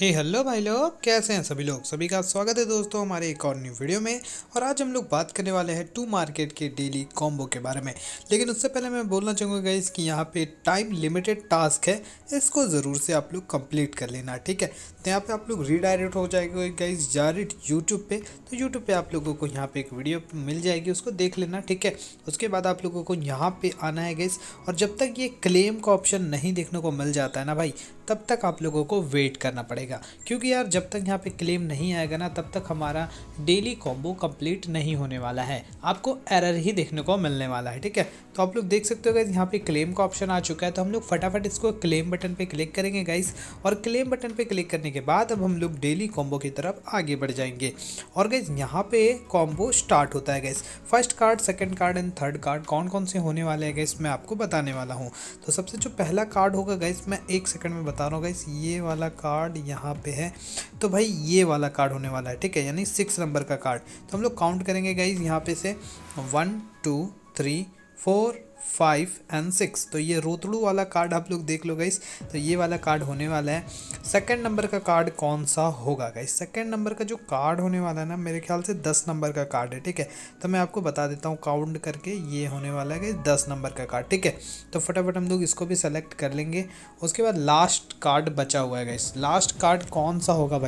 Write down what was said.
हे hey, hello भाई लोग कैसे हैं सभी लोग सभी का स्वागत है दोस्तों हमारे एक और न्यू वीडियो में और आज हम लोग बात करने वाले हैं टू मार्केट के डेली कॉम्बो के बारे में लेकिन उससे पहले मैं बोलना चाहूँगा गाइज कि यहाँ पे टाइम लिमिटेड टास्क है इसको ज़रूर से आप लोग कंप्लीट कर लेना ठीक है तो यहाँ पर आप लोग रिडायरेक्ट हो जाएगा गाइज डायरेक्ट यूट्यूब पर तो यूट्यूब पर आप लोगों को यहाँ पर एक वीडियो मिल जाएगी उसको देख लेना ठीक है उसके बाद आप लोगों को यहाँ पर आना है गाइज और जब तक ये क्लेम का ऑप्शन नहीं देखने को मिल जाता है ना भाई तब तक आप लोगों को वेट करना पड़ेगा पाएगा क्योंकि यार जब तक यहाँ पे क्लेम नहीं आएगा ना तब तक हमारा डेली कॉम्बो कंप्लीट नहीं होने वाला है आपको एरर ही देखने को मिलने वाला है ठीक है तो आप लोग देख सकते हो गाइज यहाँ पे क्लेम का ऑप्शन आ चुका है तो हम लोग फटाफट इसको क्लेम बटन पे क्लिक करेंगे गाइस और क्लेम बटन पे क्लिक करने के बाद अब हम लोग डेली कॉम्बो की तरफ आगे बढ़ जाएंगे और गाइज यहाँ पे कॉम्बो स्टार्ट होता है guys first card second card and third card कौन कौन से होने वाले हैं गैस मैं आपको बताने वाला हूँ तो सबसे जो पहला कार्ड होगा गैस मैं एक सेकेंड में बता रहा हूँ गाइस ये वाला कार्ड यहाँ पे है तो भाई ये वाला कार्ड होने वाला है ठीक है यानी सिक्स नंबर का कार्ड तो हम लोग काउंट करेंगे गाइज यहाँ पे से one two three four five and six तो ये रोतड़ू वाला कार्ड आप लोग देख लो गाइस तो ये वाला कार्ड होने वाला है सेकंड नंबर का कार्ड कौन सा होगा गाइस सेकंड नंबर का जो कार्ड होने वाला है ना मेरे ख्याल से दस नंबर का कार्ड है ठीक है तो मैं आपको बता देता हूँ काउंट करके ये होने वाला है गाइस दस नंबर का कार्ड ठीक है तो फटाफट हम लोग इसको भी सेलेक्ट कर लेंगे उसके बाद लास्ट कार्ड बचा हुआ है गाइस लास्ट कार्ड कौन सा होगा भाई